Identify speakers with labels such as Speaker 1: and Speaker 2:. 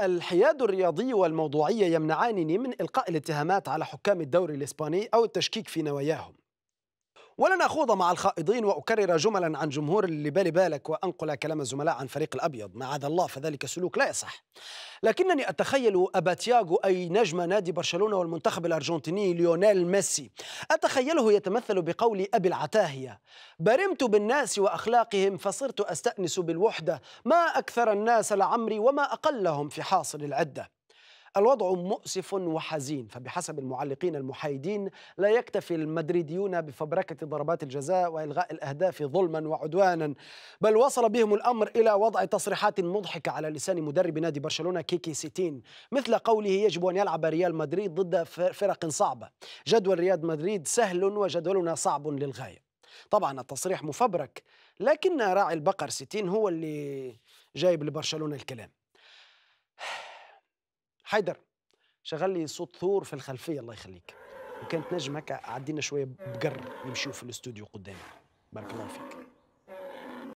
Speaker 1: الحياد الرياضي والموضوعية يمنعانني من إلقاء الاتهامات على حكام الدوري الإسباني أو التشكيك في نواياهم ولن أخوض مع الخائضين وأكرر جملا عن جمهور اللي بالي بالك وأنقل كلام الزملاء عن فريق الأبيض معاذ الله فذلك سلوك لا يصح لكنني أتخيل أبا تياغو أي نجم نادي برشلونة والمنتخب الأرجنتيني ليونيل ميسي أتخيله يتمثل بقول أبي العتاهية برمت بالناس وأخلاقهم فصرت أستأنس بالوحدة ما أكثر الناس لعمري وما أقلهم في حاصل العدة الوضع مؤسف وحزين فبحسب المعلقين المحايدين لا يكتفي المدريديون بفبركة ضربات الجزاء وإلغاء الأهداف ظلما وعدوانا بل وصل بهم الأمر إلى وضع تصريحات مضحكة على لسان مدرب نادي برشلونة كيكي سيتين مثل قوله يجب أن يلعب ريال مدريد ضد فرق صعبة جدول ريال مدريد سهل وجدولنا صعب للغاية طبعا التصريح مفبرك لكن راعي البقر سيتين هو اللي جايب لبرشلونة الكلام حيدر شغل لي صوت ثور في الخلفيه الله يخليك وكانت نجم هكا عدينا شويه بقر يمشيو في الاستوديو قدامي بارك الله فيك